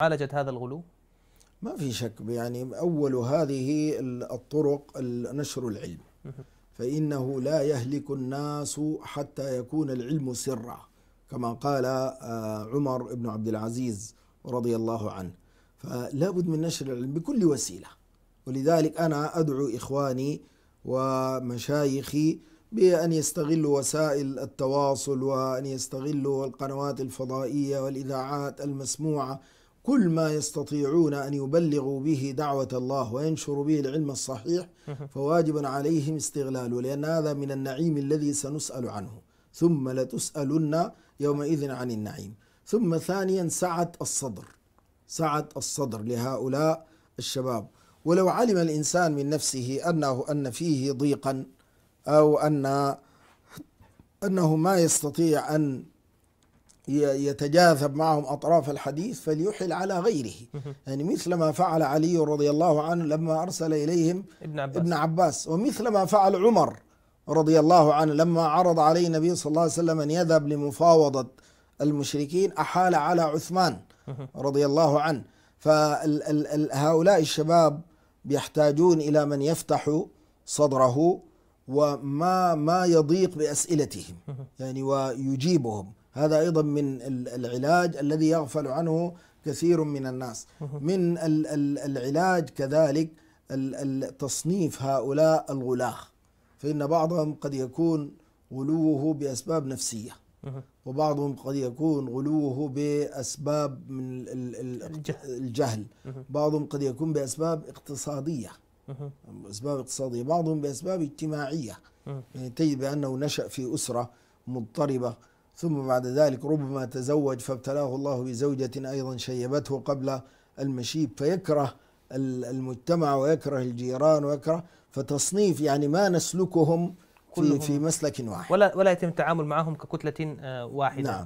عالجت هذا الغلو؟ ما في شك يعني أول هذه الطرق نشر العلم فإنه لا يهلك الناس حتى يكون العلم سرا كما قال آه، عمر بن عبد العزيز رضي الله عنه فلا بد من نشر العلم بكل وسيلة ولذلك أنا أدعو إخواني ومشايخي بأن يستغلوا وسائل التواصل وأن يستغلوا القنوات الفضائية والإذاعات المسموعة كل ما يستطيعون أن يبلغوا به دعوة الله وينشروا به العلم الصحيح فواجب عليهم استغلاله لأن هذا من النعيم الذي سنسأل عنه ثم لتسألن يومئذ عن النعيم ثم ثانيا سعة الصدر سعة الصدر لهؤلاء الشباب ولو علم الإنسان من نفسه أنه أن فيه ضيقا أو أن أنه ما يستطيع أن يتجاذب معهم أطراف الحديث فليحل على غيره يعني مثل ما فعل علي رضي الله عنه لما أرسل إليهم ابن عباس, ابن عباس ومثل ما فعل عمر رضي الله عنه لما عرض عليه النبي صلى الله عليه وسلم أن يذهب لمفاوضة المشركين أحال على عثمان رضي الله عنه فهؤلاء الشباب يحتاجون إلى من يفتح صدره وما ما يضيق بأسئلتهم يعني ويجيبهم هذا أيضا من العلاج الذي يغفل عنه كثير من الناس من العلاج كذلك تصنيف هؤلاء الغلاة فإن بعضهم قد يكون غلوه بأسباب نفسية وبعضهم قد يكون غلوه بأسباب من الجهل بعضهم قد يكون بأسباب اقتصادية أسباب اقتصادية بعضهم بأسباب اجتماعية يعني تجد بأنه نشأ في أسرة مضطربة ثم بعد ذلك ربما تزوج فابتلاه الله بزوجة أيضا شيبته قبل المشيب فيكره المجتمع ويكره الجيران ويكره فتصنيف يعني ما نسلكهم في, في مسلك واحد ولا ولا يتم التعامل معهم ككتلة آه، واحدة نعم